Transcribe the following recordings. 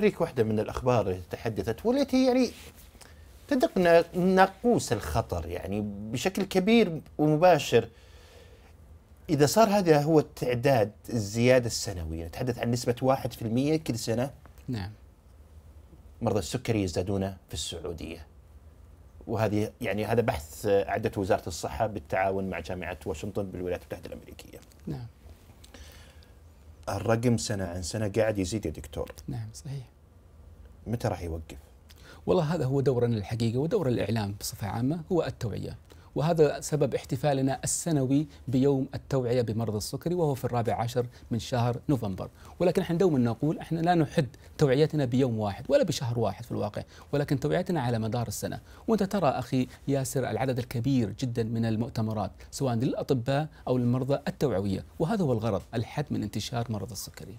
أوريك واحدة من الأخبار التي تحدثت والتي يعني تدق ناقوس الخطر يعني بشكل كبير ومباشر إذا صار هذا هو التعداد الزيادة السنوية نتحدث عن نسبة 1% كل سنة نعم مرضى السكري يزدادون في السعودية وهذه يعني هذا بحث أعدته وزارة الصحة بالتعاون مع جامعة واشنطن بالولايات المتحدة الأمريكية نعم الرقم سنه عن سنه قاعد يزيد يا دكتور نعم صحيح متى راح يوقف والله هذا هو دورنا الحقيقه ودور الاعلام بصفه عامه هو التوعيه وهذا سبب احتفالنا السنوي بيوم التوعية بمرض السكري وهو في الرابع عشر من شهر نوفمبر ولكن احنا دوما نقول احنا لا نحد توعيتنا بيوم واحد ولا بشهر واحد في الواقع ولكن توعيتنا على مدار السنة وانت ترى أخي ياسر العدد الكبير جدا من المؤتمرات سواء للأطباء أو للمرضى التوعوية وهذا هو الغرض الحد من انتشار مرض السكري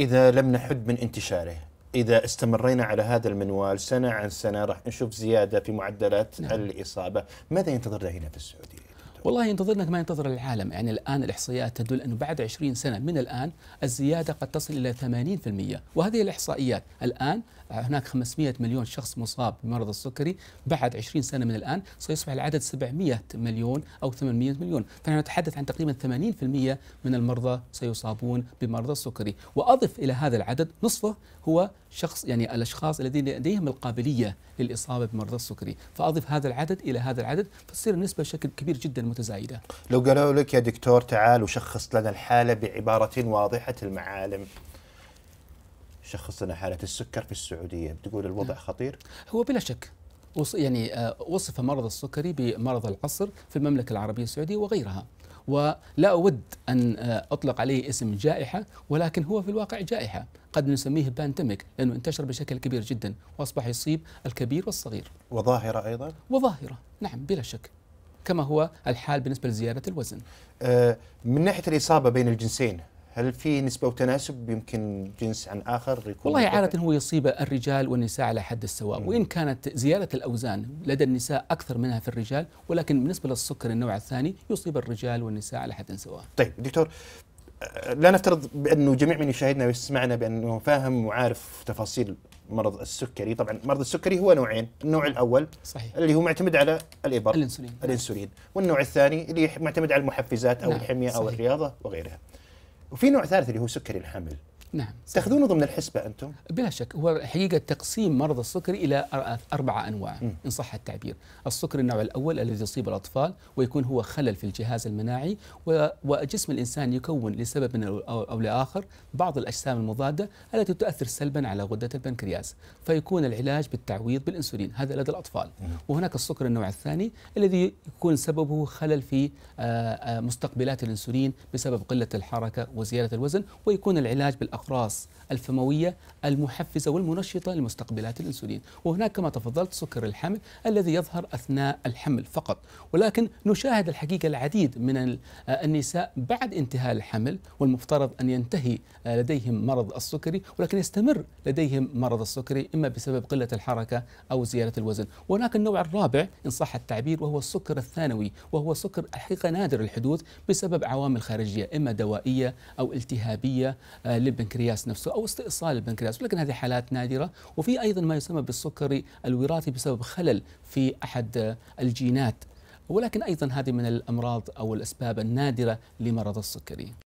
إذا لم نحد من انتشاره اذا استمرينا على هذا المنوال سنه عن سنه راح نشوف زياده في معدلات نعم. الاصابه، ماذا ينتظرنا هنا في السعوديه؟ والله ينتظرنا كما ينتظر العالم يعني الآن الإحصائيات تدل أنه بعد 20 سنة من الآن الزيادة قد تصل إلى 80% وهذه الإحصائيات الآن هناك 500 مليون شخص مصاب بمرض السكري بعد 20 سنة من الآن سيصبح العدد 700 مليون أو 800 مليون فنحن نتحدث عن تقريبا 80% من المرضى سيصابون بمرض السكري وأضف إلى هذا العدد نصفه هو شخص يعني الأشخاص الذين لديهم القابلية للإصابة بمرض السكري فأضف هذا العدد إلى هذا العدد فتصير النسبة بشكل كبير جدا متزايدة لو قالوا لك يا دكتور تعال وشخص لنا الحالة بعبارة واضحة المعالم شخص لنا حالة السكر في السعودية بتقول الوضع نعم. خطير؟ هو بلا شك يعني آه، وصف مرض السكري بمرض العصر في المملكة العربية السعودية وغيرها ولا أود أن آه، أطلق عليه اسم جائحة ولكن هو في الواقع جائحة قد نسميه بانديميك لأنه انتشر بشكل كبير جدا وأصبح يصيب الكبير والصغير وظاهرة أيضا؟ وظاهرة نعم بلا شك كما هو الحال بالنسبه لزياده الوزن. آه، من ناحيه الاصابه بين الجنسين هل في نسبة وتناسب يمكن جنس عن آخر يكون والله عادة هو يصيب الرجال والنساء على حد السواء وإن كانت زيادة الأوزان لدى النساء أكثر منها في الرجال ولكن بالنسبة للسكر النوع الثاني يصيب الرجال والنساء على حد سواء طيب دكتور لا نفترض بانه جميع من يشاهدنا ويسمعنا بانه فاهم وعارف تفاصيل مرض السكري، طبعا مرض السكري هو نوعين، النوع الاول صحيح. اللي هو معتمد على الابر الانسولين الانسولين، والنوع الثاني اللي معتمد على المحفزات او نعم. الحميه صحيح. او الرياضه وغيرها. وفي نوع ثالث اللي هو سكري الحمل. نعم تاخذونه ضمن الحسبة أنتم؟ بلا شك هو حقيقة تقسيم مرض السكري إلى أربعة أنواع م. إن صح التعبير السكري النوع الأول الذي يصيب الأطفال ويكون هو خلل في الجهاز المناعي وجسم الإنسان يكون لسبب من أو لآخر بعض الأجسام المضادة التي تؤثر سلبا على غدة البنكرياس فيكون العلاج بالتعويض بالإنسولين هذا لدى الأطفال م. وهناك السكر النوع الثاني الذي يكون سببه خلل في آه، آه، مستقبلات الإنسولين بسبب قلة الحركة وزيادة الوزن ويكون العلاج بالأقل الأقراص الفموية المحفزة والمنشطة لمستقبلات الأنسولين وهناك كما تفضلت سكر الحمل الذي يظهر أثناء الحمل فقط ولكن نشاهد الحقيقة العديد من آه، النساء بعد انتهاء الحمل والمفترض أن ينتهي آه، لديهم مرض السكري ولكن يستمر لديهم مرض السكري إما بسبب قلة الحركة أو زيادة الوزن وهناك النوع الرابع إن صح التعبير وهو السكر الثانوي وهو سكر الحقيقة نادر الحدوث بسبب عوامل خارجية إما دوائية أو التهابية آه، لب البنكرياس نفسه او استئصال البنكرياس ولكن هذه حالات نادره وفي ايضا ما يسمى بالسكري الوراثي بسبب خلل في احد الجينات ولكن ايضا هذه من الامراض او الاسباب النادره لمرض السكري